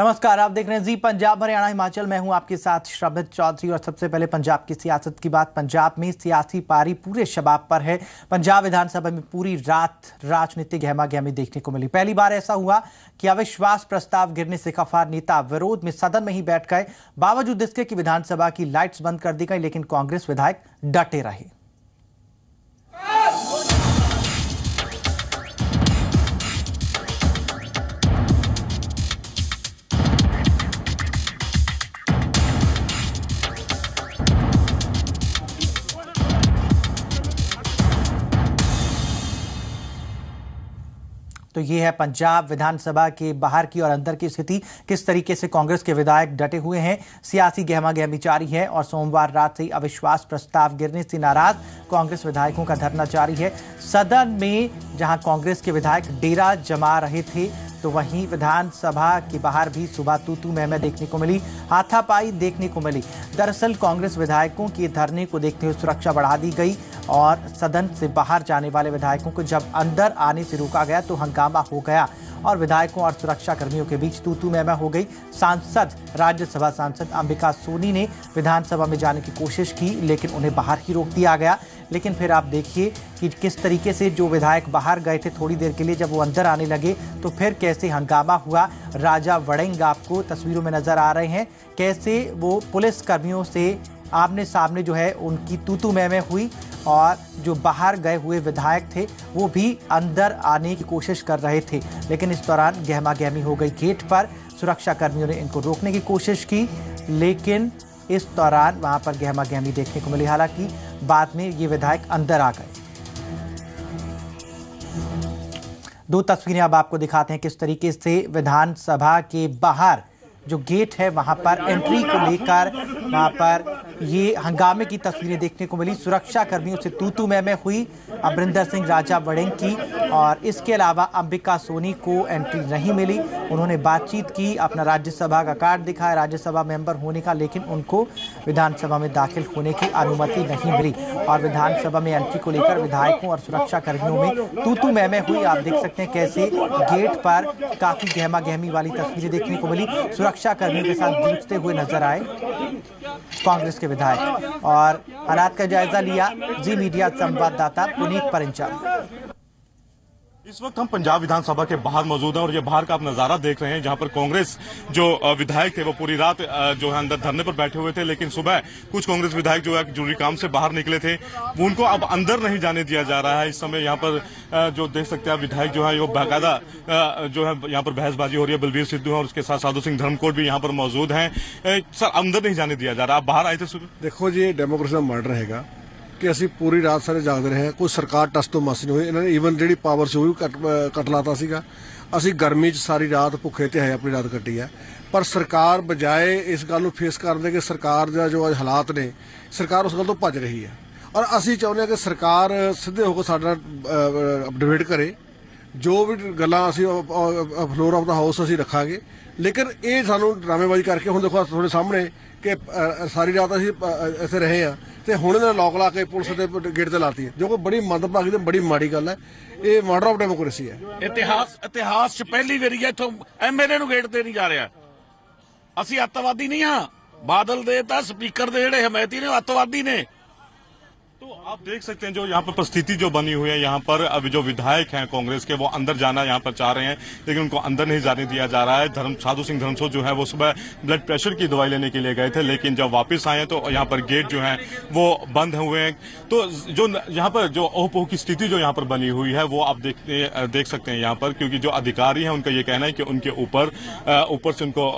नमस्कार आप देख रहे हैं जी पंजाब हरियाणा हिमाचल मैं हूं आपके साथ श्रभित चौधरी और सबसे पहले पंजाब की सियासत की बात पंजाब में सियासी पारी पूरे शबाब पर है पंजाब विधानसभा में पूरी रात राजनीतिक गहमा गहमी देखने को मिली पहली बार ऐसा हुआ कि अविश्वास प्रस्ताव गिरने से खफा नेता विरोध में सदन में ही बैठ गए बावजूद इसके कि विधानसभा की लाइट्स बंद कर दी गई लेकिन कांग्रेस विधायक डटे रहे तो ये है पंजाब विधानसभा के बाहर की और अंदर की स्थिति किस तरीके से कांग्रेस के विधायक डटे हुए हैं सियासी गहमा गहमी जारी है और सोमवार रात से ही अविश्वास प्रस्ताव गिरने से नाराज कांग्रेस विधायकों का धरना जारी है सदन में जहां कांग्रेस के विधायक डेरा जमा रहे थे तो वहीं विधानसभा के बाहर भी सुबह तूतू महमे देखने को मिली हाथापाई देखने को मिली दरअसल कांग्रेस विधायकों के धरने को देखते हुए सुरक्षा बढ़ा दी गई और सदन से बाहर जाने वाले विधायकों को जब अंदर आने से रोका गया तो हंगामा हो गया और विधायकों और सुरक्षा कर्मियों के बीच तू तू मैमा हो गई सांसद राज्यसभा सांसद अंबिका सोनी ने विधानसभा में जाने की कोशिश की लेकिन उन्हें बाहर ही रोक दिया गया लेकिन फिर आप देखिए कि किस तरीके से जो विधायक बाहर गए थे थोड़ी देर के लिए जब वो अंदर आने लगे तो फिर कैसे हंगामा हुआ राजा वड़ेंग आपको तस्वीरों में नज़र आ रहे हैं कैसे वो पुलिस कर्मियों से आमने सामने जो है उनकी तूतू मैमें हुई और जो बाहर गए हुए विधायक थे वो भी अंदर आने की कोशिश कर रहे थे लेकिन इस दौरान गहमा गहमी हो गई गेट पर सुरक्षा कर्मियों ने इनको रोकने की कोशिश की लेकिन इस दौरान वहां पर गहमा गहमी देखने को मिली हालांकि बाद में ये विधायक अंदर आ गए दो तस्वीरें अब आपको दिखाते हैं किस तरीके से विधानसभा के बाहर जो गेट है वहां पर एंट्री को लेकर वहां पर ये हंगामे की तस्वीरें देखने को मिली सुरक्षा कर्मियों से तूतू में हुई अमरिंदर सिंह राजा वड़ेंग की और इसके अलावा अंबिका सोनी को एंट्री नहीं मिली उन्होंने बातचीत की अपना राज्यसभा का कार्ड दिखाया राज्यसभा मेंबर होने का लेकिन उनको विधानसभा में दाखिल होने की अनुमति नहीं मिली और विधानसभा में एंट्री को लेकर विधायकों और सुरक्षा कर्मियों में तूतू मैमे हुई आप देख सकते हैं कैसे गेट पर काफी गहमा गहमी वाली तस्वीरें देखने को मिली सुरक्षा कर्मियों के साथ जूझते हुए नजर आए कांग्रेस के विधायक और हालात का जायजा लिया जी मीडिया संवाददाता पुनीत परिंचा इस वक्त हम पंजाब विधानसभा के बाहर मौजूद हैं और ये बाहर का आप नज़ारा देख रहे हैं जहां पर कांग्रेस जो विधायक थे वो पूरी रात जो है अंदर धरने पर बैठे हुए थे लेकिन सुबह कुछ कांग्रेस विधायक जो है जरूरी काम से बाहर निकले थे उनको अब अंदर नहीं जाने दिया जा रहा है इस समय यहाँ पर जो देख सकते हैं विधायक जो है वो बाकायदा जो है यहाँ पर बहसबाजी हो रही है बलबीर सिद्धू और उसके साथ साधु सिंह धर्मकोट भी यहाँ पर मौजूद है सर अंदर नहीं जाने दिया जा रहा आप बाहर आए थे सुबह देखो जी डेमोक्रेसी मर्डर रहेगा ਕਿ ਅਸੀਂ ਪੂਰੀ ਰਾਤ ਸਾਰੇ ਜਾਗਦੇ ਰਹੇ ਕੋਈ ਸਰਕਾਰ ਟਸ ਤੋਂ ਮਸ ਨਹੀਂ ਹੋਈ ਇਹਨਾਂ ਨੇ ਈਵਨ ਜਿਹੜੀ ਪਾਵਰ ਸੀ ਉਹ ਵੀ ਕੱਟ ਲਾਤਾ ਸੀਗਾ ਅਸੀਂ ਗਰਮੀ 'ਚ ਸਾਰੀ ਰਾਤ ਭੁੱਖੇ ਤੇ ਹੈ ਆਪਣੀ ਰਾਤ ਕੱਟੀ ਹੈ ਪਰ ਸਰਕਾਰ ਬਜਾਏ ਇਸ ਗੱਲ ਨੂੰ ਫੇਸ ਕਰਨ ਦੇ ਕਿ ਸਰਕਾਰ ਦਾ ਜੋ ਅੱਜ ਹਾਲਾਤ ਨੇ ਸਰਕਾਰ ਉਸ ਗੱਲ ਤੋਂ ਭੱਜ ਰਹੀ ਹੈ ਔਰ ਅਸੀਂ ਚਾਹੁੰਦੇ ਹਾਂ ਕਿ ਸਰਕਾਰ ਸਿੱਧੇ ਹੋ ਕੇ ਸਾਡਾ ਅਪਡੇਟ ਕਰੇ ਜੋ ਵੀ ਗੱਲਾਂ ਅਸੀਂ ਫਲੋਰ ਆਫ ਦਾ ਹਾਊਸ ਅਸੀਂ ਰੱਖਾਂਗੇ ਲੇਕਿਨ ਇਹ ਸਾਨੂੰ ਡਰਾਮੇਬਾਜ਼ੀ ਕਰਕੇ ਹੁਣ ਦੇਖੋ ਤੁਹਾਡੇ ਸਾਹਮਣੇ ਕਿ ਸਾਰੀ ਰਾਤ ਅਸੀਂ ਇੱਥੇ ਰਹੇ ਆ ਤੇ ਹੁਣ ਇਹਨਾਂ ਲੋਕ ਲਾ ਕੇ ਪੁਲਿਸ ਦੇ ਗੇਟ ਤੇ ਲਾਤੀ ਹੈ ਜੋ ਕੋ ਬੜੀ ਮੰਦਭਾਗੀ ਤੇ ਬੜੀ ਮਾੜੀ ਗੱਲ ਹੈ ਇਹ ਮਾਡਰ ਆਫ ਡੈਮੋਕ੍ਰੇਸੀ ਹੈ ਇਤਿਹਾਸ ਇਤਿਹਾਸ 'ਚ ਪਹਿਲੀ ਵਾਰੀ ਹੈ ਇਥੋਂ ਐਮਐਲਏ ਨੂੰ ਗੇਟ ਤੇ ਨਹੀਂ ਜਾ ਰਿਹਾ ਅਸੀਂ ਅੱਤਵਾਦੀ ਨਹੀਂ ਆ ਬਾਦਲ ਦੇ ਤਾਂ ਸਪੀਕਰ ਦੇ ਜਿਹੜੇ ਹਮਾਇਤੀ ਨੇ ਅੱਤਵਾਦੀ ਨੇ तो आप देख सकते हैं जो यहाँ पर परिस्थिति जो बनी हुई है यहाँ पर अभी जो विधायक हैं कांग्रेस के वो अंदर जाना यहाँ पर चाह रहे हैं लेकिन उनको अंदर नहीं जाने दिया जा रहा है धर्म साधु सिंह धर्मसो जो है वो सुबह ब्लड प्रेशर की दवाई लेने के लिए गए थे लेकिन जब वापस आए तो यहाँ पर गेट जो है वो बंद हुए हैं तो जो यहाँ पर जो ओहपोह की स्थिति जो यहाँ पर बनी हुई है वो आप देख देख सकते हैं यहाँ पर क्योंकि जो अधिकारी हैं उनका ये कहना है कि उनके ऊपर ऊपर से उनको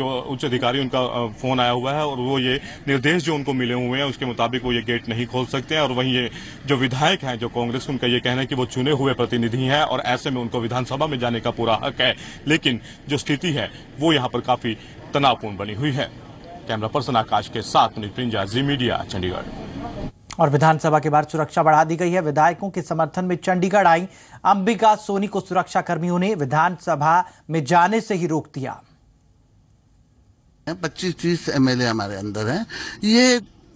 जो उच्च अधिकारी उनका फोन आया हुआ है और वो ये निर्देश जो उनको मिले हुए हैं उसके मुताबिक वो ये गेट नहीं खोल सकते देखते हैं और वहीं ये जो विधायक हैं जो कांग्रेस उनका ये कहना है कि वो चुने हुए प्रतिनिधि हैं और ऐसे में उनको विधानसभा में जाने का पूरा हक है लेकिन जो स्थिति है वो यहाँ पर काफी तनावपूर्ण बनी हुई है कैमरा पर्सन आकाश के साथ पुनीत पिंजा जी मीडिया चंडीगढ़ और विधानसभा के बाद सुरक्षा बढ़ा दी गई है विधायकों के समर्थन में चंडीगढ़ आई अंबिका सोनी को सुरक्षा कर्मियों ने विधानसभा में जाने से ही रोक दिया पच्चीस तीस एमएलए हमारे अंदर हैं ये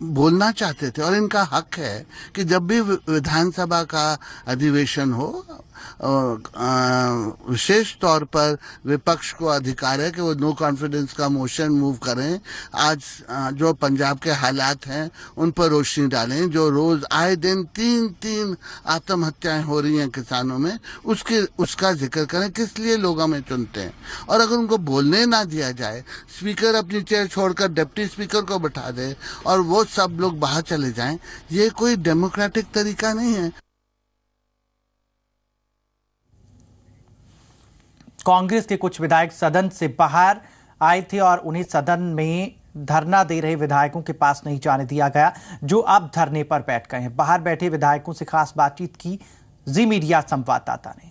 बोलना चाहते थे और इनका हक है कि जब भी विधानसभा का अधिवेशन हो विशेष तौर पर विपक्ष को अधिकार है कि वो नो कॉन्फिडेंस का मोशन मूव करें आज जो पंजाब के हालात हैं उन पर रोशनी डालें जो रोज आए दिन तीन तीन आत्महत्याएं हो रही हैं किसानों में उसके उसका जिक्र करें किस लिए लोग हमें चुनते हैं और अगर उनको बोलने ना दिया जाए स्पीकर अपनी चेयर छोड़कर डिप्टी स्पीकर को बैठा दे और वो सब लोग बाहर चले जाएं ये कोई डेमोक्रेटिक तरीका नहीं है कांग्रेस के कुछ विधायक सदन से बाहर आए थे और उन्हें सदन में धरना दे रहे विधायकों के पास नहीं जाने दिया गया जो अब धरने पर बैठ गए हैं बाहर बैठे विधायकों से खास बातचीत की जी मीडिया संवाददाता ने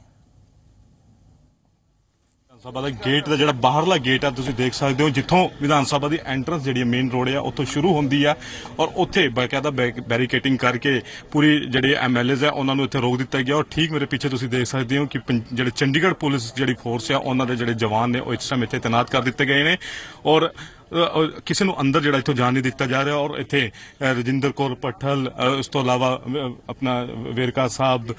ਸਭਾ ਦਾ ਗੇਟ ਦਾ ਜਿਹੜਾ ਬਾਹਰਲਾ ਗੇਟ ਆ ਤੁਸੀਂ ਦੇਖ ਸਕਦੇ ਹੋ ਜਿੱਥੋਂ ਵਿਧਾਨ ਸਭਾ ਦੀ ਐਂਟਰੈਂਸ ਜਿਹੜੀ ਮੇਨ ਰੋਡ ਆ ਉੱਥੋਂ ਸ਼ੁਰੂ ਹੁੰਦੀ ਆ ਔਰ ਉੱਥੇ ਬਕਾਇਦਾ ਬੈਰੀਕੇਟਿੰਗ ਕਰਕੇ ਪੂਰੀ ਜਿਹੜੇ ਐਮਐਲਏਜ਼ ਆ ਉਹਨਾਂ ਨੂੰ ਇੱਥੇ ਰੋਕ ਦਿੱਤਾ ਗਿਆ ਔਰ ਠੀਕ ਮੇਰੇ ਪਿੱਛੇ ਤੁਸੀਂ ਦੇਖ ਸਕਦੇ ਹੋ ਕਿ ਜਿਹੜੇ ਚੰਡੀਗੜ੍ਹ ਪੁਲਿਸ ਜਿਹੜੀ ਫੋਰਸ ਆ ਉਹਨਾਂ ਦੇ ਜਿਹੜੇ ਜਵਾਨ ਨੇ ਉਹ ਇਸ ਸਮੇਂ ਇੱਥੇ ਤਾਇਨਾਤ ਕਰ ਦਿੱਤੇ ਗਏ ਨੇ ਔਰ ਕਿਸੇ ਨੂੰ ਅੰਦਰ ਜਿਹੜਾ ਇੱਥੋਂ ਜਾਣ ਨਹੀਂ ਦਿੱਤਾ ਜਾ ਰਿਹਾ ਔਰ ਇੱਥੇ ਰਜਿੰਦਰ ਕੌਰ ਪਠਲ ਉਸ ਤੋਂ ਇਲਾਵਾ ਆਪਣਾ ਵੇਰਕਾ ਸਾਹਿਬ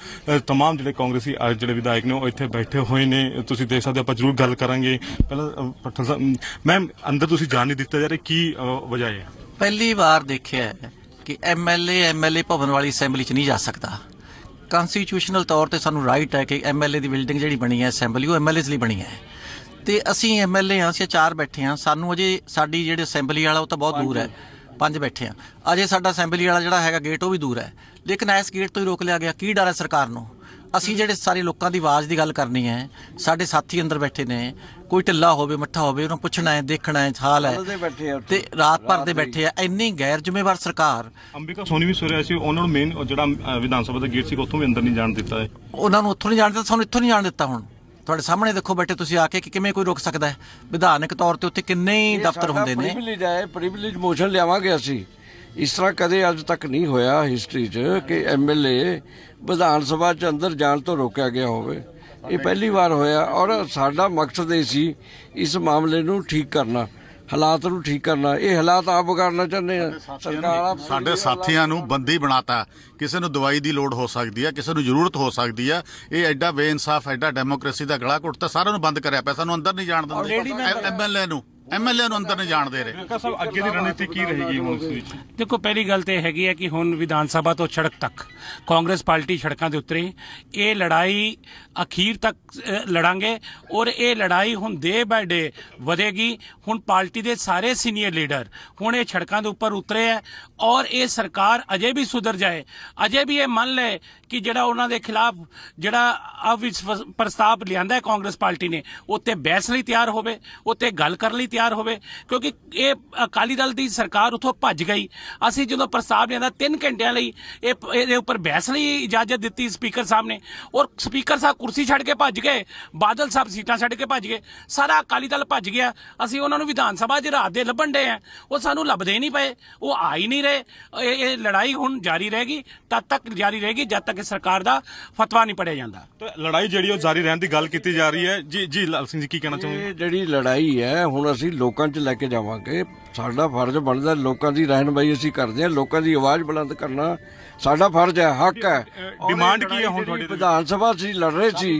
तमाम ਜਿਹੜੇ ਕਾਂਗਰਸੀ ਜਿਹੜੇ ਵਿਧਾਇਕ ਨੇ ਉਹ ਇੱਥੇ ਬੈਠੇ ਹੋਏ ਨੇ ਤੁਸੀਂ ਦੇਖ ਸਕਦੇ ਆਪਾਂ ਜ਼ਰੂਰ ਗੱਲ ਕਰਾਂਗੇ ਪਹਿਲਾਂ ਪਠਲ ਸਾਹਿਬ ਮੈਮ ਅੰਦਰ ਤੁਸੀਂ ਜਾਣ ਨਹੀਂ ਦਿੱਤਾ ਜਾ ਰਿਹਾ ਕੀ ਵਜ੍ਹਾ ਹੈ ਪਹਿਲੀ ਵਾਰ ਦੇਖਿਆ ਕਿ ਐਮਐਲਏ ਐਮਐਲਏ ਭਵਨ ਵਾਲੀ ਅਸੈਂਬਲੀ 'ਚ ਨਹੀਂ ਜਾ ਸਕਦਾ ਕਨਸਟੀਟਿਊਸ਼ਨਲ ਤੌਰ ਤੇ ਸਾਨੂੰ ਰਾਈਟ ਹੈ ਕਿ ਐਮਐਲਏ ਦੀ ਬਿਲਡਿੰਗ ਜਿਹੜੀ ਬਣੀ ਹੈ ਅਸੈਂਬਲੀ ਉਹ ਐਮਐਲਏਜ਼ ਲਈ ਬਣੀ ਹੈ ਤੇ ਅਸੀਂ ਐਮਐਲਏ ਹਾਂ ਅਸੀਂ ਚਾਰ ਬੈਠੇ ਹਾਂ ਸਾਨੂੰ ਅਜੇ ਸਾਡੀ ਜਿਹੜੇ ਅਸੈਂਬਲੀ ਵਾਲਾ ਉਹ ਤਾਂ ਬਹੁਤ ਦੂਰ ਹੈ ਪੰਜ ਬੈਠੇ ਆ ਅਜੇ ਸਾਡਾ ਅਸੈਂਬਲੀ ਵਾਲਾ ਜਿਹੜਾ ਹੈਗਾ ਗੇਟ ਉਹ ਵੀ ਦੂਰ ਹੈ ਲੇਕਿਨ ਐਸ ਗੇਟ ਤੋਂ ਹੀ ਰੋਕ ਲਿਆ ਗਿਆ ਕੀ ਡਰ ਹੈ ਸਰਕਾਰ ਨੂੰ ਅਸੀਂ ਜਿਹੜੇ ਸਾਰੇ ਲੋਕਾਂ ਦੀ ਆਵਾਜ਼ ਦੀ ਗੱਲ ਕਰਨੀ ਹੈ ਸਾਡੇ ਸਾਥੀ ਅੰਦਰ ਬੈਠੇ ਨੇ ਕੋਈ ਢਿੱਲਾ ਹੋਵੇ ਮੱਠਾ ਹੋਵੇ ਉਹਨੂੰ ਪੁੱਛਣਾ ਹੈ ਦੇਖਣਾ ਹੈ ਹਾਲ ਹੈ ਤੇ ਰਾਤ ਭਰ ਦੇ ਬੈਠੇ ਆ ਇੰਨੀ ਗੈਰ ਜ਼ਿੰਮੇਵਾਰ ਸਰਕਾਰ ਅੰਬਿਕਾ ਸੋਨੀ ਵੀ ਸੁਰਿਆ ਸੀ ਉਹਨਾਂ ਨੂੰ ਮੇਨ ਜਿਹੜਾ ਵਿਧਾਨ ਸਭਾ ਦਾ ਗੇਟ ਸੀ ਉੱਥੋਂ ਵੀ ਅੰਦਰ ਨਹੀਂ ਜਾਣ ਦਿੱਤਾ ਹੈ ਉਹਨਾਂ ਨੂੰ ਉੱਥੋਂ ਨਹੀਂ ਜਾਣ ਦਿੱਤਾ ਸਾਨੂੰ ਇੱਥੋਂ ਨਹੀਂ ਜਾਣ ਦਿੱਤਾ ਹੁਣ ਤੁਹਾਡੇ ਸਾਹਮਣੇ ਦੇਖੋ ਬੈਠੇ ਤੁਸੀਂ ਆ ਕੇ ਕਿ ਕਿਵੇਂ ਕੋਈ ਰੋਕ ਸਕਦਾ ਹੈ ਵਿਧਾਨਕ ਤੌਰ ਤੇ ਉੱਥੇ ਕਿੰਨੇ ਹੀ ਦਫ਼ਤਰ ਹੁੰਦੇ ਨੇ ਪ੍ਰਿਵਿਲੇਜ ਹੈ ਪ੍ਰਿਵਿਲੇਜ ਮੋਸ਼ਨ ਲਿਆਵਾਂਗੇ ਅਸੀਂ ਇਸ ਤਰ੍ਹਾਂ ਕਦੇ ਅੱਜ ਤੱਕ ਨਹੀਂ ਹੋਇਆ ਹਿਸਟਰੀ 'ਚ ਕਿ ਐਮਐਲਏ ਵਿਧਾਨ ਸਭਾ 'ਚ ਅੰਦਰ ਜਾਣ ਤੋਂ ਰੋਕਿਆ ਗਿਆ ਹੋਵੇ ਇਹ ਪਹਿਲੀ ਵਾਰ ਹੋਇਆ ਔਰ ਸਾਡਾ ਮਕਸਦ ਇਹ ਸੀ ਇਸ ਮਾਮਲੇ ਨੂੰ ਠੀਕ ਕਰਨਾ ਹਾਲਾਤ ਨੂੰ ਠੀਕ ਕਰਨਾ ਇਹ ਹਾਲਾਤ ਆਪ ਕਰਨਾ ਚਾਹੁੰਦੇ ਆ ਸਰਕਾਰ ਸਾਡੇ ਸਾਥੀਆਂ ਨੂੰ ਬੰਦੀ ਬਣਾਤਾ ਕਿਸੇ ਨੂੰ ਦਵਾਈ ਦੀ ਲੋੜ ਹੋ ਸਕਦੀ ਹੈ ਕਿਸੇ ਨੂੰ ਜ਼ਰੂਰਤ ਹੋ ਸਕਦੀ ਹੈ ਇਹ ਐਡਾ ਬੇਇਨਸਾਫ ਐਡਾ ਡੈਮੋਕ੍ਰੇਸੀ ਦਾ ਗਲਾ ਘੁੱਟਦਾ ਸਾਰਿਆਂ ਨੂੰ ਬੰਦ ਕਰਿਆ ਪੈਸਾ ਨੂੰ ਅੰਦਰ ਨਹੀਂ ਜਾਣ ਦਿੰਦੇ ਐਮਐਲਏ ਨੂੰ ਐਮਐਲਏ ਨੂੰ ਅੰਦਰ ਨਹੀਂ ਜਾਣਦੇ ਰਹੇ ਕਾ ਸਾਹਿਬ ਅੱਗੇ ਦੀ ਰਣਨੀਤੀ ਕੀ ਰਹੇਗੀ ਹੁਣ ਇਸ ਵਿੱਚ ਦੇਖੋ ਪਹਿਲੀ ਗੱਲ ਤੇ ਹੈਗੀ ਹੈ ਕਿ ਹੁਣ ਵਿਧਾਨ ਸਭਾ ਤੋਂ ਸੜਕ ਤੱਕ ਕਾਂਗਰਸ ਪਾਰਟੀ ਸੜਕਾਂ ਦੇ ਉੱਤੇ ਇਹ ਲੜਾਈ ਅਖੀਰ ਤੱਕ ਲੜਾਂਗੇ ਔਰ ਇਹ ਲੜਾਈ ਹੁਣ ਡੇ ਬਾਏ ਡੇ ਵਧੇਗੀ ਹੁਣ ਪਾਰਟੀ ਦੇ ਸਾਰੇ ਸੀਨੀਅਰ ਲੀਡਰ ਹੁਣ ਇਹ ਸੜਕਾਂ ਦੇ ਉੱਪਰ ਉਤਰੇ ਹੈ ਔਰ ਇਹ ਸਰਕਾਰ ਅਜੇ ਵੀ ਸੁਧਰ ਜਾਏ ਅਜੇ ਵੀ ਇਹ ਮੰਨ ਲਏ ਕਿ ਜਿਹੜਾ ਉਹਨਾਂ ਦੇ ਖਿਲਾਫ ਜਿਹੜਾ ਅਵਿਸ਼ਵਾਸ ਪ੍ਰਸਤਾਵ ਲਿਆਂਦਾ ਹੈ ਕਾਂਗਰਸ ਪਾਰਟੀ ਨੇ ਉੱਤੇ ਬਹਿਸ ਲਈ ਤਿਆਰ ਹੋਵੇ ਉੱਤੇ ਗੱਲ ਕਰਨ ਲਈ ਤਿਆਰ ਹੋਵੇ ਕਿਉਂਕਿ ਇਹ ਅਕਾਲੀ ਦਲ ਦੀ ਸਰਕਾਰ ਉਥੋਂ ਭੱਜ ਗਈ ਅਸੀਂ ਜਦੋਂ ਪ੍ਰਸਤਾਵ ਲਿਆਂਦਾ 3 ਘੰਟਿਆਂ ਲਈ ਇਹ ਇਹਦੇ ਉੱਪਰ ਬਹਿਸ ਲਈ ਇਜਾਜ਼ਤ ਦਿੱਤੀ ਸਪੀਕਰ ਸਾਹਿਬ ਨੇ ਔਰ ਸਪੀਕਰ ਸਾਹਿਬ ਕੁਰਸੀ ਛੱਡ ਕੇ ਭੱਜ ਗਏ ਬਾਦਲ ਸਾਹਿਬ ਸੀਟਾਂ ਛੱਡ ਕੇ ਭੱਜ ਗਏ ਸਾਰਾ ਅਕਾਲੀ ਦਲ ਭੱਜ ਗਿਆ ਅਸੀਂ ਉਹਨਾਂ ਨੂੰ ਵਿਧਾਨ ਸਭਾ 'ਚ ਰਾਤ ਦੇ ਲੱਭਣ ਦੇ ਆ ਉਹ ਸਾਨੂੰ ਲੱਭਦੇ ਨਹੀਂ ਪਏ ਉਹ ਆ ਹੀ ਨਹੀਂ ਰਹੇ ਇਹ ਲੜਾਈ ਹੁਣ ਜਾਰੀ ਰਹੇਗੀ ਤਦ ਤੱਕ ਜਾਰੀ ਰਹੇਗੀ ਜਦ ਤੱਕ ਸਰਕਾਰ ਦਾ ਫਤਵਾ ਨਹੀਂ ਪੜਿਆ ਜਾਂਦਾ ਲੜਾਈ ਜਿਹੜੀ ਉਹ ਜਾਰੀ ਰਹਿਣ ਦੀ ਗੱਲ ਕੀਤੀ ਜਾ ਰਹੀ ਹੈ ਜੀ ਜੀ ਲਾਲ ਸਿੰਘ ਜੀ ਕੀ ਕਹਿਣਾ ਚਾਹੁੰਦੇ ਜਿਹੜੀ ਲੜਾਈ ਹੈ ਹੁਣ ਅਸੀਂ ਲੋਕਾਂ 'ਚ ਲੈ ਕੇ ਜਾਵਾਂਗੇ ਸਾਡਾ ਫਰਜ਼ ਬਣਦਾ ਲੋਕਾਂ ਦੀ ਰਹਿਨਮਾਈ ਅਸੀਂ ਕਰਦੇ ਹਾਂ ਲੋਕਾਂ ਦੀ ਆਵਾਜ਼ ਬੁਲੰਦ ਕਰਨਾ ਸਾਡਾ ਫਰਜ਼ ਹੈ ਹੱਕ ਹੈ ਡਿਮਾਂਡ ਕੀ ਹੈ ਹੁਣ ਤੁਹਾਡੀ ਵਿਧਾਨ ਸਭਾ ਸੀ ਲੜ ਰਹੇ ਸੀ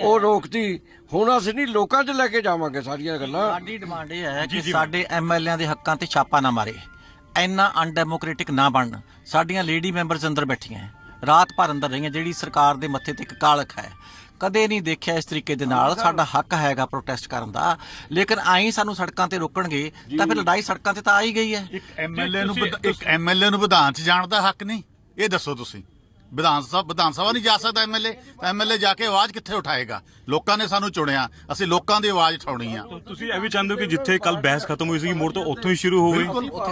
ਉਹ ਰੋਕਤੀ ਹੁਣ ਅਸੀਂ ਨਹੀਂ ਲੋਕਾਂ 'ਚ ਲੈ ਕੇ ਜਾਵਾਂਗੇ ਸਾਰੀਆਂ ਗੱਲਾਂ ਸਾਡੀ ਡਿਮਾਂਡ ਇਹ ਹੈ ਕਿ ਸਾਡੇ ਐਮਐਲਏਆਂ ਦੇ ਹੱਕਾਂ ਤੇ ਛਾਪਾ ਨਾ ਮਾਰੇ ਇੰਨਾ ਅਨਡੈਮੋਕ੍ਰੈਟਿਕ ਨਾ ਬਣਨ ਸਾਡੀਆਂ ਲੇਡੀ ਮੈਂਬਰਸ ਅੰਦਰ ਬੈਠੀਆਂ ਰਾਤ ਭਰ ਅੰਦਰ ਰਹੀਆਂ ਜਿਹੜੀ ਸਰਕਾਰ ਦੇ ਮੱਥੇ ਤੇ ਇੱਕ ਕਾਲਖ ਹੈ ਕਦੇ ਨਹੀਂ ਦੇਖਿਆ ਇਸ ਤਰੀਕੇ ਦੇ ਨਾਲ ਸਾਡਾ ਹੱਕ ਹੈਗਾ ਪ੍ਰੋਟੈਸਟ ਕਰਨ ਦਾ ਲੇਕਿਨ ਆਈ ਸਾਨੂੰ ਸੜਕਾਂ ਤੇ ਰੋਕਣਗੇ ਤਾਂ ਫਿਰ ਲੜਾਈ ਸੜਕਾਂ ਤੇ ਤਾਂ ਆ ਹੀ ਗਈ ਹੈ ਇੱਕ ਐਮਐਲਏ ਨੂੰ ਇੱਕ ਐਮਐਲਏ ਨੂੰ ਵਿਧਾਨ 'ਚ ਜਾਣ ਦਾ ਹੱਕ ਨਹੀਂ ਇਹ ਦੱਸੋ ਤੁਸੀਂ ਵਿਧਾਨ ਸਭਾ ਵਿਧਾਨ ਸਭਾ ਨਹੀਂ ਜਾ ਸਕਦਾ ਐਮਐਲਏ ਐਮਐਲਏ ਜਾ ਕੇ ਆਵਾਜ਼ ਕਿੱਥੇ ਉਠਾਏਗਾ ਲੋਕਾਂ ਨੇ ਸਾਨੂੰ ਚੁਣਿਆ ਅਸੀਂ ਲੋਕਾਂ ਦੀ ਆਵਾਜ਼ ਉਠਾਉਣੀ ਆ ਤੁਸੀਂ ਇਹ ਵੀ ਚਾਹੁੰਦੇ ਹੋ ਕਿ ਜਿੱਥੇ ਕੱਲ ਬਹਿਸ ਖਤਮ ਹੋਈ ਸੀ ਮੋੜ ਤੋਂ ਉੱਥੋਂ ਹੀ ਸ਼ੁਰੂ ਹੋਵੇ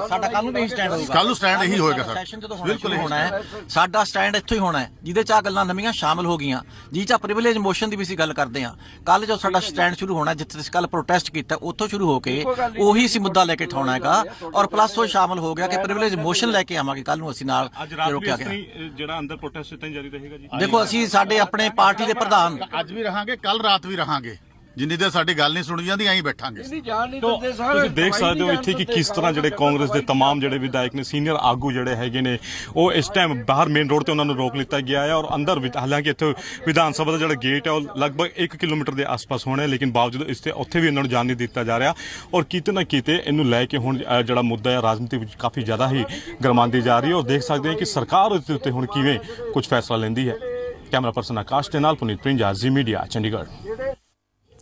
ਸਾਡਾ ਕੱਲ ਨੂੰ ਵੀ ਸਟੈਂਡ ਹੋਊਗਾ ਕੱਲ ਨੂੰ ਸਟੈਂਡ ਇਹੀ ਹੋਏਗਾ ਸਰ ਬਿਲਕੁਲ ਹੋਣਾ ਹੈ ਸਾਡਾ ਸਟੈਂਡ ਇੱਥੋਂ ਹੀ ਹੋਣਾ ਹੈ ਜਿਹਦੇ ਚ ਆ ਗੱਲਾਂ ਨਵੀਆਂ ਸ਼ਾਮਲ ਹੋ ਗਈਆਂ ਜੀ ਚਾ ਪ੍ਰਿਵਿਲੇਜ ਮੋਸ਼ਨ ਦੀ ਵੀ ਅਸੀਂ ਗੱਲ ਕਰਦੇ ਆ ਕੱਲ ਜੋ ਸਾਡਾ ਸਟੈਂਡ ਸ਼ੁਰੂ ਹੋਣਾ ਜਿੱਥੇ ਅਸੀਂ ਕੱਲ ਪ੍ਰੋਟੈਸਟ ਕੀਤਾ ਉੱਥੋਂ ਸ਼ੁਰੂ ਹੋ ਕੇ ਉਹੀ ਸੀ ਮੁੱਦਾ ਲੈ ਕੇ ਠਾਉਣਾ ਹੈਗਾ ਔਰ ਪਲੱਸ ਉਹ ਸ਼ਾਮਲ ਹੋ ਗਿਆ ਕਿ ਪ੍ਰਿਵਿਲੇਜ ਮੋਸ਼ਨ ਲੈ ਕੇ ਆਵਾਂਗੇ ਕੱਲ ਨੂੰ ਅਸੀਂ ਨਾਲ ਰੋਕਿਆ ਗਿਆ ਜਿਹੜਾ ਅੰਦਰ ਪ੍ਰੋਟੈਸਟ ਤਾਂ ਜਾਰੀ ਰਹੇਗਾ ਜੀ ਦੇਖੋ ਅਸੀਂ ਸਾਡੇ ਆਪਣੇ ਪਾਰਟੀ ਦੇ ਪ੍ਰਧਾਨ ਅੱਜ ਵੀ ਰਹਾਂਗੇ ਕੱਲ ਰਾਤ ਵੀ ਰਹਾਂਗੇ ਜਿੰਨੀ ਦੇ ਸਾਡੀ ਗੱਲ ਨਹੀਂ ਸੁਣੀ ਜਾਂਦੀ ਐਂ ਬੈਠਾਂਗੇ ਜਾਣ ਨਹੀਂ ਸਰ ਤੁਸੀਂ ਦੇਖ ਸਕਦੇ ਹੋ ਇੱਥੇ ਕਿ ਕਿਸ ਤਰ੍ਹਾਂ ਜਿਹੜੇ ਕਾਂਗਰਸ ਦੇ तमाम ਜਿਹੜੇ ਵਿਧਾਇਕ ਨੇ ਸੀਨੀਅਰ ਆਗੂ ਜਿਹੜੇ ਹੈਗੇ ਨੇ ਉਹ ਇਸ ਟਾਈਮ ਬਾਹਰ ਮੇਨ ਰੋਡ ਤੇ ਉਹਨਾਂ ਨੂੰ ਰੋਕ ਲਿੱਤਾ ਗਿਆ ਹੈ ਔਰ ਅੰਦਰ ਹਾਲਾਂਕਿ ਇੱਥੇ ਵਿਧਾਨ ਸਭਾ ਦਾ ਜਿਹੜਾ ਗੇਟ ਹੈ ਉਹ ਲਗਭਗ 1 ਕਿਲੋਮੀਟਰ ਦੇ ਆਸ-ਪਾਸ ਹੋਣਾ ਹੈ ਲੇਕਿਨ ਬਾਵਜੂਦ ਇਸ ਤੇ ਉੱਥੇ ਵੀ ਉਹਨਾਂ ਨੂੰ ਜਾਣ ਨਹੀਂ ਦਿੱਤਾ ਜਾ ਰਿਹਾ ਔਰ ਕਿਤੇ ਨਾ ਕਿਤੇ ਇਹਨੂੰ ਲੈ ਕੇ ਹੁਣ ਜਿਹੜਾ ਮੁੱਦਾ ਹੈ ਰਾਜਨੀਤੀ ਵਿੱਚ ਕਾਫੀ ਜ਼ਿਆਦਾ ਹੀ ਗਰਮਾਂਦੀ ਜਾ ਰਹੀ ਹੈ ਔਰ ਦੇਖ ਸਕਦੇ ਹਾਂ ਕਿ ਸਰਕਾਰ ਉਸ ਉੱਤੇ ਹੁਣ ਕਿਵੇਂ ਕੁਝ ਫੈਸਲਾ ਲੈਂਦੀ ਹੈ ਕੈਮਰਾ ਪਰਸਨ ਆਕਾਸ਼ ਦੇ ਨਾਲ ਪੁਨੀਤ ਪ੍ਰਿੰਜਾ ਜ਼ੀ ਮੀਡੀਆ ਚੰਡੀਗੜ੍ਹ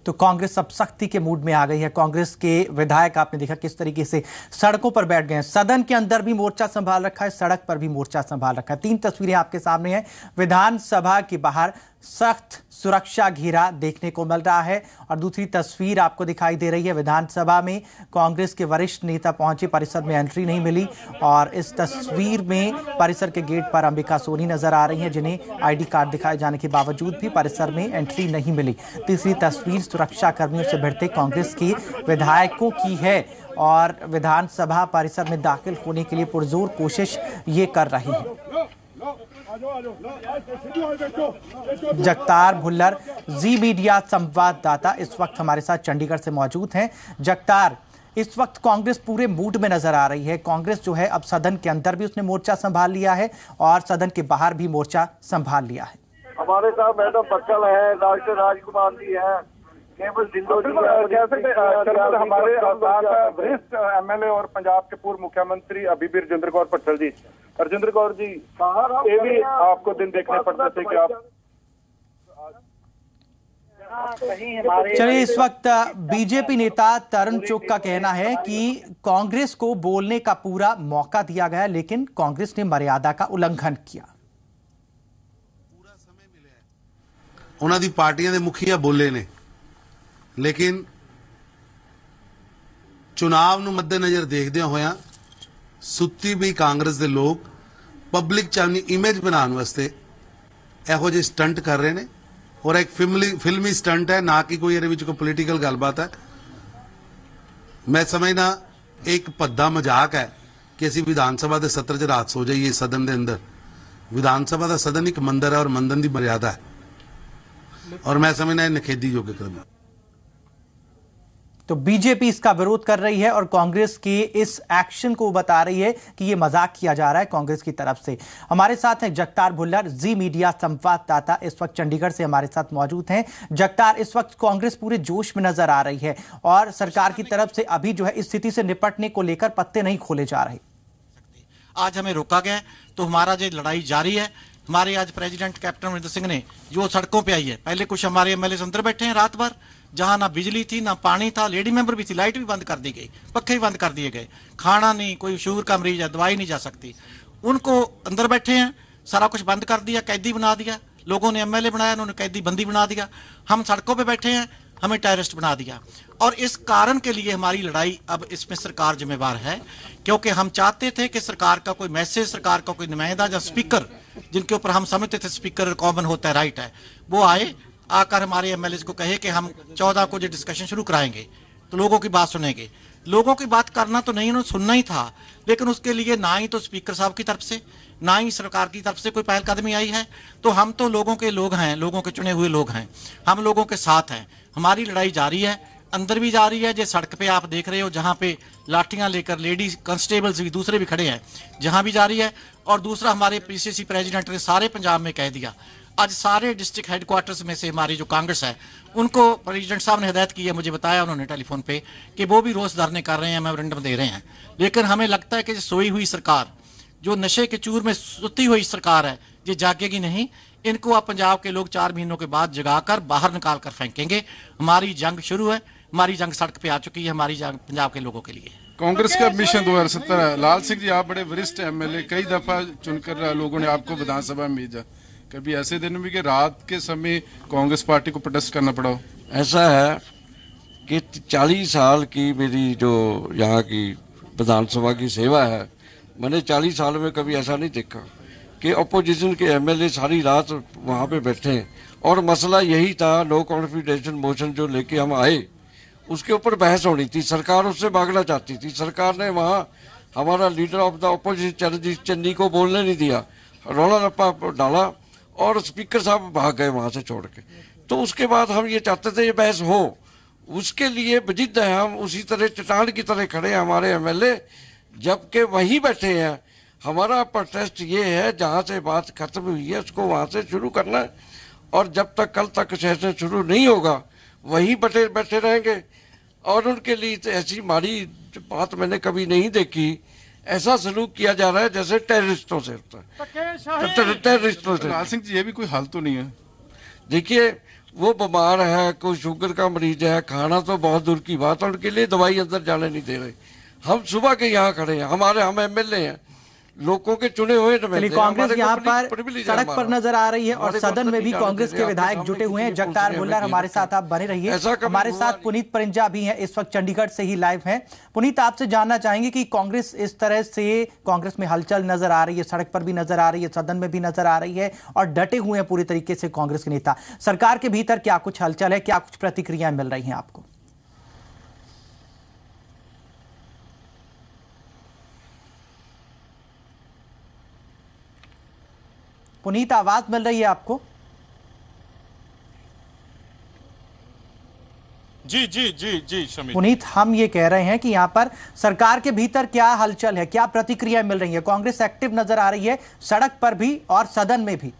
तो कांग्रेस अब सख्ती के मूड में आ गई है कांग्रेस के विधायक आपने देखा किस तरीके से सड़कों पर बैठ गए हैं सदन के अंदर भी मोर्चा संभाल रखा है सड़क पर भी मोर्चा संभाल रखा है तीन तस्वीरें आपके सामने हैं विधानसभा के बाहर सख्त सुरक्षा घेरा देखने को मिल रहा है और दूसरी तस्वीर आपको दिखाई दे रही है विधानसभा में कांग्रेस के वरिष्ठ नेता पहुंचे परिसर में एंट्री नहीं मिली और इस तस्वीर में परिसर के गेट पर अंबिका सोनी नजर आ रही हैं जिन्हें आईडी कार्ड दिखाए जाने के बावजूद भी परिसर में एंट्री नहीं मिली तीसरी तस्वीर सुरक्षा कर्मियों से भिड़ते कांग्रेस के विधायकों की है और विधानसभा परिसर में दाखिल होने के लिए पुरजोर कोशिश ये कर रही है जगतार भुल्लर जी मीडिया संवाददाता इस वक्त हमारे साथ चंडीगढ़ से मौजूद हैं जगतार इस वक्त कांग्रेस पूरे मूड में नजर आ रही है कांग्रेस जो है अब सदन के अंदर भी उसने मोर्चा संभाल लिया है और सदन के बाहर भी मोर्चा संभाल लिया है हमारे साथ मैडम बक्कल है डॉक्टर राजकुमार जी है केवल जिंदोजी हमारे वरिष्ठ एमएलए और पंजाब के पूर्व मुख्यमंत्री अभी भी रजिंद्र कौर पटल जी कौर जी ये भी आपको दिन देखने पड़ते थे कि तो आप हाँ, चलिए इस वक्त बीजेपी नेता तरुण चुग का कहना है कि कांग्रेस को बोलने का पूरा मौका दिया गया लेकिन कांग्रेस ने मर्यादा का उल्लंघन किया पूरा समय मिले उन्होंने पार्टियां के मुखिया बोले ने ਲੇਕਿਨ ਚੁਣਾਵ ਨੂੰ ਮੱਦੇਨਜ਼ਰ ਦੇਖਦਿਆਂ ਹੋਇਆਂ ਸੁੱਤੀ ਵੀ ਕਾਂਗਰਸ ਦੇ ਲੋਕ ਪਬਲਿਕ ਚਾਹਨੀ ਇਮੇਜ ਬਣਾਉਣ ਵਾਸਤੇ ਇਹੋ ਜਿਹੇ ਸਟੰਟ ਕਰ ਰਹੇ ਨੇ ਔਰ ਇੱਕ ਫਿਲਮੀ ਫਿਲਮੀ ਸਟੰਟ ਹੈ ਨਾ ਕਿ ਕੋਈ ਇਹਦੇ ਵਿੱਚ ਕੋਈ ਪੋਲੀਟੀਕਲ ਗੱਲਬਾਤ ਹੈ ਮੈਂ ਸਮਝਦਾ ਇੱਕ ਪੱਦਾ ਮਜ਼ਾਕ ਹੈ ਕਿ ਅਸੀਂ ਵਿਧਾਨ ਸਭਾ ਦੇ ਸੱਤਰ 'ਚ ਰਾਤ ਸੋ ਜਾਈਏ ਸਦਨ ਦੇ ਅੰਦਰ ਵਿਧਾਨ ਸਭਾ ਦਾ ਸਦਨ ਇੱਕ ਮੰਦਰ ਹੈ ਔਰ ਮੰਦਨ ਦੀ ਮਰਿਆਦਾ ਹੈ ਔਰ ਮੈਂ ਸਮਝਦਾ ਇਹ ਨਖੇਦੀ ਯੋਗ ਕਰਮ ਹੈ तो बीजेपी इसका विरोध कर रही है और कांग्रेस के इस एक्शन को बता रही है कि यह मजाक किया जा रहा है कांग्रेस की तरफ से हमारे साथ हैं जगतार भुल्लर जी मीडिया संवाददाता इस वक्त चंडीगढ़ से हमारे साथ मौजूद हैं जगतार इस वक्त कांग्रेस पूरे जोश में नजर आ रही है और सरकार की तरफ से अभी जो है इस स्थिति से निपटने को लेकर पत्ते नहीं खोले जा रहे आज हमें रोका गया तो हमारा जो लड़ाई जारी है हमारे आज प्रेसिडेंट कैप्टन अमरिंदर सिंह ने जो सड़कों पे आई है पहले कुछ हमारे एम एल अंदर बैठे हैं रात भर जहाँ ना बिजली थी ना पानी था लेडी मेंबर भी थी लाइट भी बंद कर दी गई पखे भी बंद कर दिए गए खाना नहीं कोई शुगर का मरीज है दवाई नहीं जा सकती उनको अंदर बैठे हैं सारा कुछ बंद कर दिया कैदी बना दिया लोगों ने एमएलए बनाया उन्होंने कैदी बंदी बना दिया हम सड़कों पे बैठे हैं हमें टेररिस्ट बना दिया और इस कारण के लिए हमारी लड़ाई अब इसमें सरकार जिम्मेवार है क्योंकि हम चाहते थे कि सरकार का कोई मैसेज सरकार का कोई नुमाइंदा या स्पीकर जिनके ऊपर हम समझते थे स्पीकर कॉमन होता है राइट है वो आए आकर हमारे एम को कहे कि हम चौदह को जो डिस्कशन शुरू कराएंगे तो लोगों की बात सुनेंगे लोगों की बात करना तो नहीं उन्होंने सुनना ही था लेकिन उसके लिए ना ही तो स्पीकर साहब की तरफ से ना ही सरकार की तरफ से कोई पहलकदमी आई है तो हम तो लोगों के लोग हैं लोगों के चुने हुए लोग हैं हम लोगों के साथ हैं हमारी लड़ाई जारी है अंदर भी जा रही है जो सड़क पे आप देख रहे हो जहाँ पे लाठियाँ लेकर लेडीज कांस्टेबल्स भी दूसरे भी खड़े हैं जहाँ भी जा रही है और दूसरा हमारे पीसीसी प्रेसिडेंट ने सारे पंजाब में कह दिया आज सारे डिस्ट्रिक्ट हेडक्वार्टर्स में से हमारी जो कांग्रेस है उनको प्रेजिडेंट साहब ने हदायत की है मुझे बताया उन्होंने टेलीफोन पे कि वो भी रोज धरने कर रहे हैं मेमोरेंडम दे रहे हैं लेकिन हमें लगता है कि सोई हुई सरकार जो नशे के चूर में सुती हुई सरकार है ये जागेगी नहीं इनको आप पंजाब के लोग चार महीनों के बाद जगाकर बाहर निकाल कर फेंकेंगे हमारी जंग शुरू है हमारी जंग सड़क पे आ चुकी है हमारी जंग पंजाब के लोगों के लिए कांग्रेस का मिशन हजार सत्रह लाल सिंह जी आप बड़े वरिष्ठ एमएलए कई दफा चुनकर लोगों ने आपको विधानसभा में भेजा कभी ऐसे दिन भी कि रात के समय कांग्रेस पार्टी को प्रोटेस्ट करना पड़ा ऐसा है कि चालीस साल की मेरी जो यहाँ की विधानसभा की सेवा है मैंने चालीस साल में कभी ऐसा नहीं देखा कि अपोजिशन के एमएलए सारी रात वहाँ पे बैठे हैं और मसला यही था नो कॉन्फिडेंशन मोशन जो लेके हम आए उसके ऊपर बहस होनी थी सरकार उससे भागना चाहती थी सरकार ने वहाँ हमारा leader of the opposition Charanjit Channi को बोलने नहीं दिया रौला रप्पा डाला और स्पीकर साहब भाग गए वहाँ से छोड़ के तो उसके बाद हम ये चाहते थे ये बहस हो उसके लिए बजिद है हम उसी तरह चट्टान की तरह खड़े हैं हमारे एमएलए जबकि वहीं बैठे हैं हमारा प्रोटेस्ट ये है जहाँ से बात खत्म हुई है उसको वहाँ से शुरू करना है और जब तक कल तक सेशन शुरू नहीं होगा वहीं बैठे बैठे रहेंगे और उनके लिए तो ऐसी माड़ी बात मैंने कभी नहीं देखी ऐसा सलूक किया जा रहा है जैसे टेररिस्टों से होता है टेररिस्टों तो से लाल सिंह जी ये भी कोई हाल तो नहीं है देखिए वो बीमार है कोई शुगर का मरीज है खाना तो बहुत दूर की बात है उनके लिए दवाई अंदर जाने नहीं दे रहे हम सुबह के यहाँ खड़े हैं हमारे हम एम एल ए हैं लोगों के चुने हुए तो कांग्रेस यहाँ पर सड़क पर नजर आ रही है और सदन में भी कांग्रेस के विधायक जुटे हुए हैं जगतार भुल्लर हमारे साथ आप बने रहिए हमारे साथ पुनीत परिंजा भी हैं इस वक्त चंडीगढ़ से ही लाइव हैं पुनीत आपसे जानना चाहेंगे कि कांग्रेस इस तरह से कांग्रेस में हलचल नजर आ रही है सड़क पर भी नजर आ रही है सदन में भी नजर आ रही है और डटे हुए हैं पूरी तरीके से कांग्रेस के नेता सरकार के भीतर क्या कुछ हलचल है क्या कुछ प्रतिक्रियाएं मिल रही है आपको पुनीत आवाज़ मिल रही है आपको जी जी जी जी शमी पुनीत हम ये कह रहे हैं कि यहाँ पर सरकार के भीतर क्या हलचल है क्या प्रतिक्रिया मिल रही है कांग्रेस एक्टिव नजर आ रही है सड़क पर भी और सदन में भी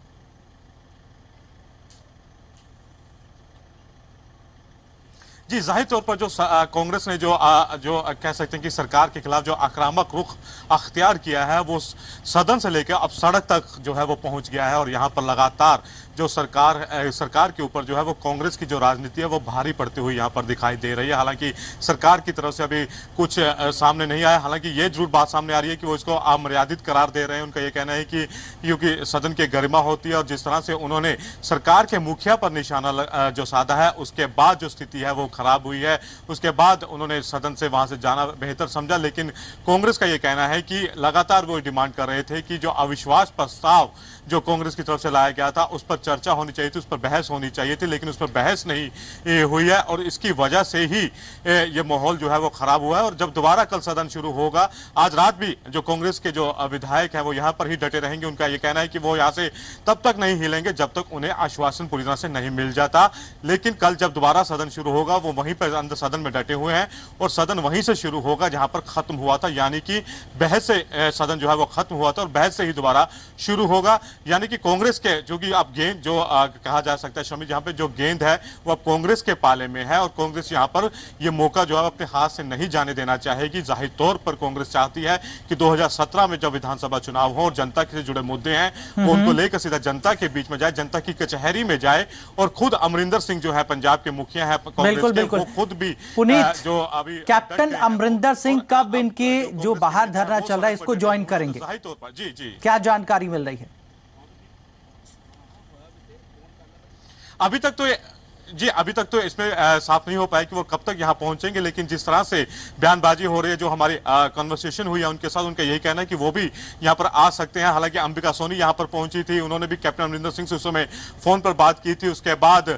जी जाहिर तौर पर जो कांग्रेस ने जो आ, जो कह सकते हैं कि सरकार के खिलाफ जो आक्रामक रुख अख्तियार किया है वो सदन से लेकर अब सड़क तक जो है वो पहुंच गया है और यहाँ पर लगातार जो सरकार सरकार के ऊपर जो है वो कांग्रेस की जो राजनीति है वो भारी पड़ती हुई यहाँ पर दिखाई दे रही है हालांकि सरकार की तरफ से अभी कुछ सामने नहीं आया हालांकि ये जरूर बात सामने आ रही है कि वो इसको अमर्यादित करार दे रहे हैं उनका ये कहना है कि क्योंकि सदन की गरिमा होती है और जिस तरह से उन्होंने सरकार के मुखिया पर निशाना जो साधा है उसके बाद जो स्थिति है वो खराब हुई है उसके बाद उन्होंने सदन से वहां से जाना बेहतर समझा लेकिन कांग्रेस का यह कहना है कि लगातार वो डिमांड कर रहे थे कि जो अविश्वास प्रस्ताव जो कांग्रेस की तरफ से लाया गया था उस पर चर्चा होनी चाहिए थी उस पर बहस होनी चाहिए थी लेकिन उस पर बहस नहीं हुई है और इसकी वजह से ही ये माहौल जो है वो खराब हुआ है और जब दोबारा कल सदन शुरू होगा आज रात भी जो कांग्रेस के जो विधायक हैं वो यहाँ पर ही डटे रहेंगे उनका ये कहना है कि वो यहाँ से तब तक नहीं हिलेंगे जब तक उन्हें आश्वासन पूरी तरह से नहीं मिल जाता लेकिन कल जब दोबारा सदन शुरू होगा वो वहीं पर अंदर सदन में डटे हुए हैं और सदन वहीं से शुरू होगा जहां पर खत्म हुआ था यानी कि बहस से सदन जो है वो खत्म हुआ था और बहस से ही दोबारा शुरू होगा यानी कि कांग्रेस के जो कि अब गेंद जो आ, कहा जा सकता है शमी जहां पे जो गेंद है वो अब कांग्रेस के पाले में है और कांग्रेस यहां पर ये मौका जो है अपने हाथ से नहीं जाने देना चाहेगी जाहिर तौर पर कांग्रेस चाहती है कि दो में जब विधानसभा चुनाव हो और जनता से जुड़े मुद्दे हैं वो हम्म। उनको लेकर सीधा जनता के बीच में जाए जनता की कचहरी में जाए और खुद अमरिंदर सिंह जो है पंजाब के मुखिया है कांग्रेस बिल्कुल खुद भी पुनीत जो अभी कैप्टन अमरिंदर सिंह कब इनके जो बाहर धरना चल रहा है इसको ज्वाइन करेंगे जी जी क्या जानकारी मिल रही है अभी तक तो जी अभी तक तो इसमें साफ नहीं हो पाया कि वो कब तक यहाँ पहुंचेंगे लेकिन जिस तरह से बयानबाजी हो रही है जो हमारी कन्वर्सेशन हुई है उनके साथ उनका यही कहना है कि वो भी यहाँ पर आ सकते हैं हालांकि अंबिका सोनी यहाँ पर पहुंची थी उन्होंने भी कैप्टन अमरिंदर सिंह से उस समय फोन पर बात की थी उसके बाद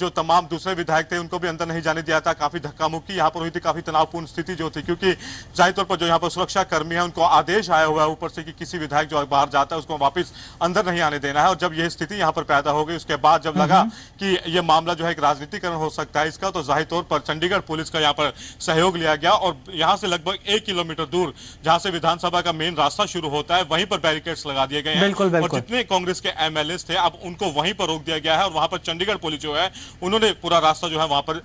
जो तमाम दूसरे विधायक थे उनको भी अंदर नहीं जाने दिया था काफी धक्का मुक्की यहाँ पर हुई थी काफी तनावपूर्ण स्थिति जो थी क्योंकि जाहिर तौर पर जो यहाँ पर सुरक्षा कर्मी है उनको आदेश आया हुआ है ऊपर से कि किसी विधायक जो बाहर जाता है उसको वापिस अंदर नहीं आने देना है और जब यह स्थिति यहाँ पर पैदा हो गई उसके बाद जब लगा हम्म। कि ये मामला मामला जो है एक राजनीतिकरण हो सकता है इसका तो जाहिर तौर पर चंडीगढ़ पुलिस का यहाँ पर सहयोग लिया गया और यहाँ से लगभग एक किलोमीटर दूर जहाँ से विधानसभा का मेन रास्ता शुरू होता है वहीं पर बैरिकेड्स लगा दिए गए हैं और जितने कांग्रेस के एम थे अब उनको वहीं पर रोक दिया गया है और वहां पर चंडीगढ़ पुलिस जो है उन्होंने पूरा रास्ता जो है वहां पर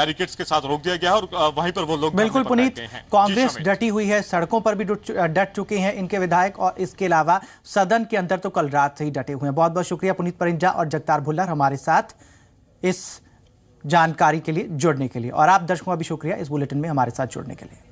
बैरिकेड्स के साथ रोक दिया गया और वहीं पर वो लोग बिल्कुल पुनीत कांग्रेस डटी हुई है सड़कों पर भी डट चुके हैं इनके विधायक और इसके अलावा सदन के अंदर तो कल रात से ही डटे हुए हैं बहुत बहुत शुक्रिया पुनीत परिंजा और जगतार भुल्लर हमारे साथ इस जानकारी के लिए जुड़ने के लिए और आप दर्शकों का भी शुक्रिया इस बुलेटिन में हमारे साथ जुड़ने के लिए